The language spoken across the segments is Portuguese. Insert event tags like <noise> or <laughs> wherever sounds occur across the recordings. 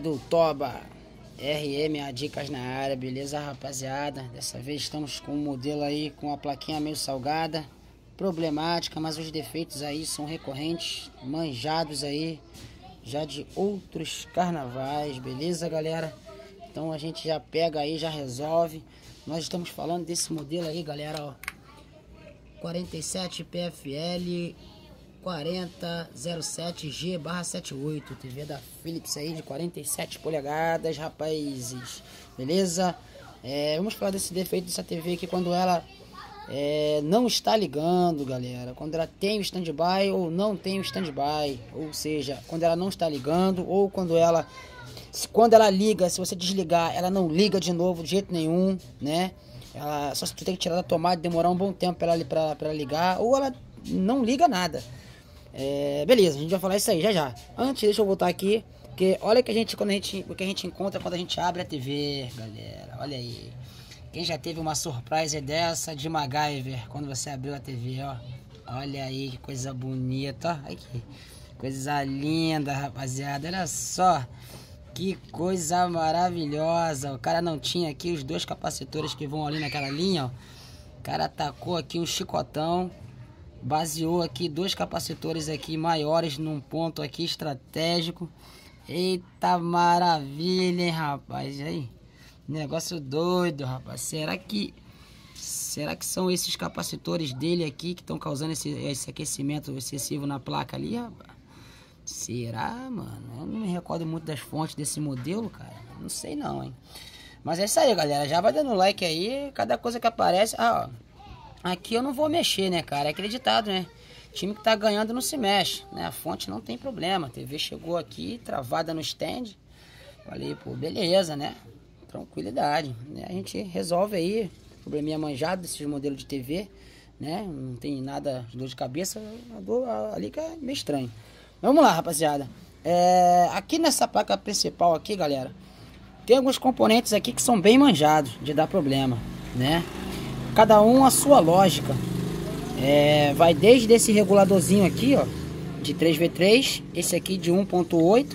do Toba. RMA Dicas na área, beleza rapaziada? Dessa vez estamos com um modelo aí com a plaquinha meio salgada, problemática, mas os defeitos aí são recorrentes, manjados aí já de outros carnavais, beleza galera? Então a gente já pega aí, já resolve. Nós estamos falando desse modelo aí, galera, ó. 47 PFL 4007G barra 78, TV da Philips aí de 47 polegadas, rapazes, beleza? É, vamos falar desse defeito dessa TV que quando ela é, não está ligando, galera, quando ela tem o stand-by ou não tem o stand-by, ou seja, quando ela não está ligando ou quando ela, quando ela liga, se você desligar, ela não liga de novo de jeito nenhum, né? Ela, só se tu tem que tirar da tomada, demorar um bom tempo para ela, pra, ligar, ou ela não liga nada. É, beleza, a gente vai falar isso aí já já. Antes, deixa eu voltar aqui. Porque olha que a gente, quando a gente, o que a gente encontra quando a gente abre a TV, galera. Olha aí. Quem já teve uma surpresa dessa de MacGyver quando você abriu a TV, ó. Olha aí que coisa bonita. Olha que Coisa linda, rapaziada. Olha só. Que coisa maravilhosa. O cara não tinha aqui os dois capacitores que vão ali naquela linha, ó. O cara atacou aqui um chicotão baseou aqui dois capacitores aqui maiores num ponto aqui estratégico. Eita maravilha, hein, rapaz? E aí? Negócio doido, rapaz. Será que será que são esses capacitores dele aqui que estão causando esse, esse aquecimento excessivo na placa ali, rapaz? Será, mano? Eu não me recordo muito das fontes desse modelo, cara. Não sei não, hein? Mas é isso aí, galera. Já vai dando like aí. Cada coisa que aparece... Ah, ó. Aqui eu não vou mexer, né, cara? É acreditado, né? Time que tá ganhando não se mexe, né? A fonte não tem problema. A TV chegou aqui, travada no stand. Falei, pô, beleza, né? Tranquilidade. Né? A gente resolve aí o probleminha manjado desses modelos de TV, né? Não tem nada de dor de cabeça, a dor ali que é meio estranho. Vamos lá, rapaziada. É, aqui nessa placa principal aqui, galera, tem alguns componentes aqui que são bem manjados de dar problema, né? Cada um a sua lógica. É, vai desde esse reguladorzinho aqui, ó, de 3V3, esse aqui de 1.8,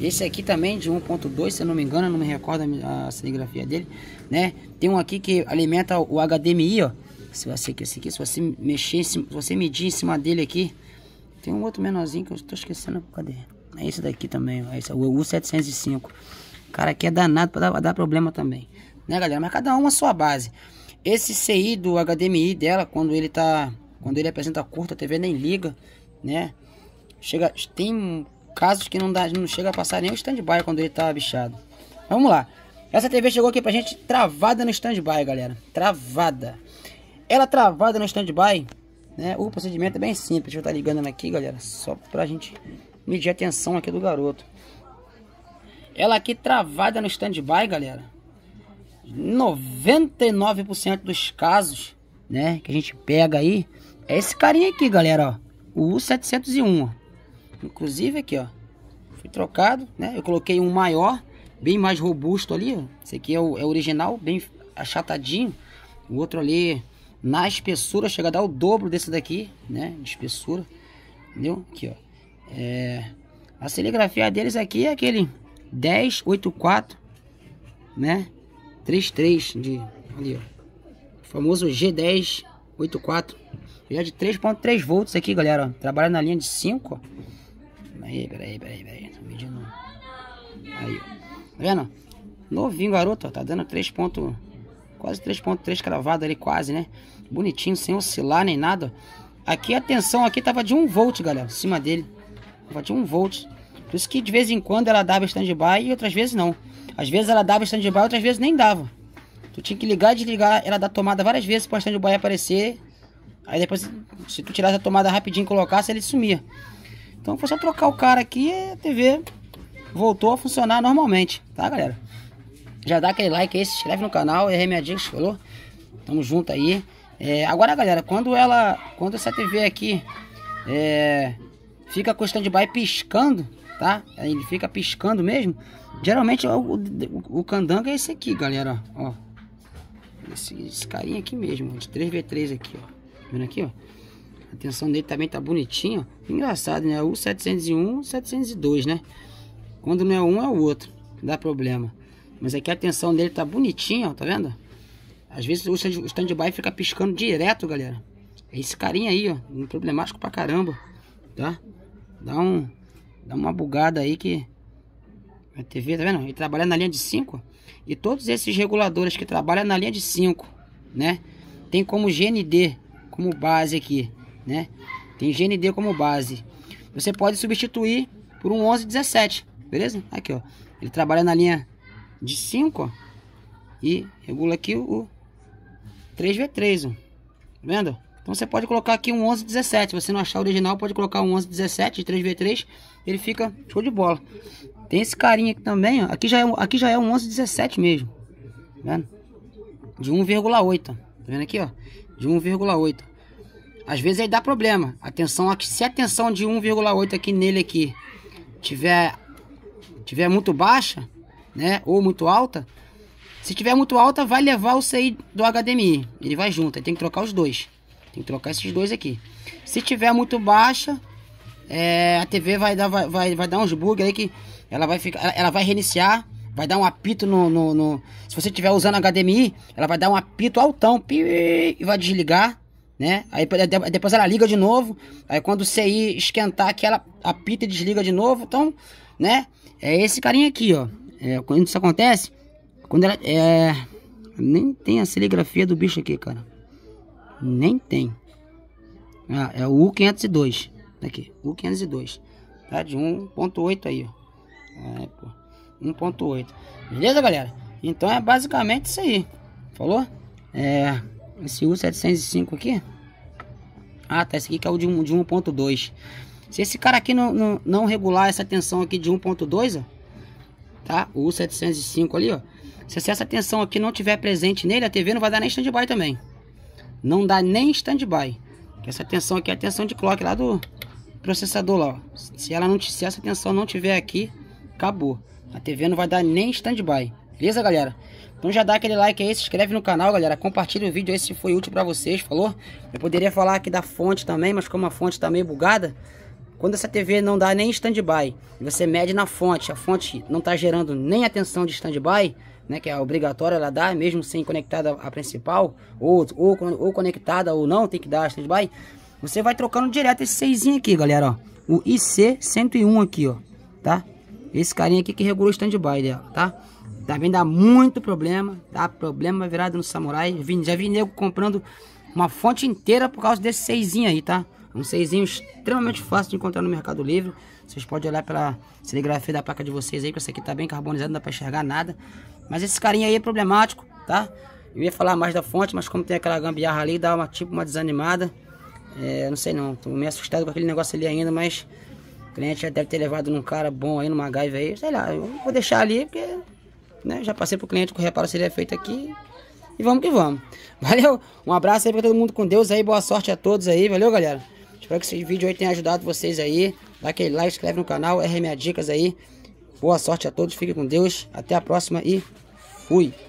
esse aqui também de 1.2, se eu não me engano, não me recordo a serigrafia dele, né? Tem um aqui que alimenta o HDMI, ó. Se você, esse aqui, se você mexer, se você medir em cima dele aqui, tem um outro menorzinho que eu estou esquecendo, cadê? É esse daqui também, é esse o U705. Cara, aqui é danado para dar, dar problema também, né, galera? Mas cada um a sua base. Esse CI do HDMI dela, quando ele tá, quando ele apresenta curto, a TV nem liga, né? Chega, tem casos que não dá, não chega a passar nem o by quando ele tá bichado. Vamos lá. Essa TV chegou aqui pra gente travada no stand by, galera. Travada. Ela travada no stand by, né? O procedimento é bem simples. Deixa eu estar tá ligando aqui, galera, só pra gente medir a tensão aqui do garoto. Ela aqui travada no stand by, galera 99% dos casos, né, que a gente pega aí, é esse carinha aqui, galera, ó. O 701 ó. Inclusive aqui, ó. Foi trocado, né? Eu coloquei um maior, bem mais robusto ali, ó. Esse aqui é o é original, bem achatadinho. O outro ali, na espessura, chega a dar o dobro desse daqui, né? De espessura. Entendeu? Aqui, ó. É... A serigrafia deles aqui é aquele 1084, né? 3.3 de ali, ó. famoso G1084. Já é de 3.3 volts aqui, galera, ó. Trabalha na linha de 5, Aí, peraí, peraí, peraí. Tô medindo. Aí, ó. Tá vendo? Novinho, garoto, ó. Tá dando 3. Quase 3.3 cravado ali, quase, né? Bonitinho, sem oscilar nem nada, Aqui a tensão aqui tava de 1 volt, galera, em cima dele. Tava de 1 volt. Por isso que de vez em quando ela dava stand-by e outras vezes não. Às vezes ela dava stand-by, outras vezes nem dava. Tu tinha que ligar e desligar, ela dá tomada várias vezes para o stand-by aparecer. Aí depois, se tu tirasse a tomada rapidinho e colocasse, ele sumia. Então foi só trocar o cara aqui e a TV voltou a funcionar normalmente, tá galera? Já dá aquele like aí, se inscreve no canal, RM Dicas, falou? Tamo junto aí. É, agora galera, quando ela, quando essa TV aqui é, fica com o stand-by piscando, tá? Ele fica piscando mesmo. Geralmente o, o, o candanga é esse aqui, galera, ó. Esse, esse carinha aqui mesmo, de 3v3 aqui, ó. Tá vendo aqui, ó? A tensão dele também tá bonitinha, Engraçado, né? O 701, 702, né? Quando não é um, é o outro. Dá problema. Mas aqui a tensão dele tá bonitinha, ó. Tá vendo? Às vezes o stand-by fica piscando direto, galera. É esse carinha aí, ó. Um problemático pra caramba, tá? Dá um... Dá uma bugada aí que... A TV, tá vendo? Ele trabalha na linha de 5. E todos esses reguladores que trabalham na linha de 5, né? Tem como GND como base aqui, né? Tem GND como base. Você pode substituir por um 1117, beleza? Aqui, ó. Ele trabalha na linha de 5, ó. E regula aqui o 3V3, ó. Tá vendo? Então você pode colocar aqui um 1117. Se você não achar original, pode colocar um 1117 de 3V3. Ele fica show de bola. Tem esse carinha aqui também, ó. Aqui já é, aqui já é um 1117 mesmo. Tá vendo? De 1,8. Tá vendo aqui, ó? De 1,8. Às vezes aí dá problema. Atenção, se a tensão de 1,8 aqui nele aqui tiver, tiver muito baixa, né? Ou muito alta, se tiver muito alta, vai levar o CI do HDMI. Ele vai junto, aí tem que trocar os dois. Tem que trocar esses dois aqui. Se tiver muito baixa, é, a TV vai dar, vai, vai, vai dar uns bugs aí que ela vai, ficar, ela vai reiniciar, vai dar um apito no, no, no Se você tiver usando HDMI, ela vai dar um apito altão e vai desligar, né? Aí depois ela liga de novo. Aí quando o CI esquentar que ela apita e desliga de novo. Então, né? É esse carinha aqui, ó. É, quando isso acontece, quando ela. É, nem tem a serigrafia do bicho aqui, cara. Nem tem. Ah, é o U502. Tá aqui, U502. Tá de 1.8 aí, ó. É, pô. 1.8. Beleza, galera? Então é basicamente isso aí. Falou? É, esse U705 aqui. Ah, tá. Esse aqui que é o de, de 1.2. Se esse cara aqui não, não, não, regular essa tensão aqui de 1.2, ó. Tá? O U705 ali, ó. Se essa tensão aqui não tiver presente nele, a TV não vai dar nem stand-by também. Não dá nem stand-by. Essa tensão aqui é a tensão de clock lá do processador lá. Ó. Se ela não se essa tensão não tiver aqui, acabou. A TV não vai dar nem stand-by. Beleza, galera? Então já dá aquele like aí, se inscreve no canal, galera. Compartilha o vídeo aí se foi útil pra vocês, falou? Eu poderia falar aqui da fonte também, mas como a fonte tá meio bugada, quando essa TV não dá nem stand-by, você mede na fonte, a fonte não está gerando nem atenção de stand-by, né, que é obrigatória ela dar, mesmo sem conectada à principal, ou, ou, ou conectada ou não, tem que dar stand-by, você vai trocando direto esse seisinho aqui, galera, ó. O IC101 aqui, ó, tá? Esse carinha aqui que regula o stand-by dela, tá? Também dá muito problema, dá problema virado no Samurai. Já vi nego comprando uma fonte inteira por causa desse seisinho aí, tá? Um seizinho extremamente fácil de encontrar no Mercado Livre. Vocês podem olhar pela serigrafia da placa de vocês aí, que essa aqui tá bem carbonizada, não dá pra enxergar nada. Mas esse carinha aí é problemático, tá? Eu ia falar mais da fonte, mas como tem aquela gambiarra ali, dá uma tipo uma desanimada. É, não sei não, tô meio assustado com aquele negócio ali ainda, mas o cliente já deve ter levado num cara bom aí, numa gaiva aí, sei lá, eu vou deixar ali porque né, já passei pro cliente que o reparo seria é feito aqui. E vamos que vamos. <laughs> Valeu, um abraço aí pra todo mundo com Deus aí, boa sorte a todos aí, valeu galera. Espero que esse vídeo aí tenha ajudado vocês aí. Dá aquele like, inscreve no canal, RMA Dicas aí. Boa sorte a todos, fiquem com Deus. Até a próxima e fui!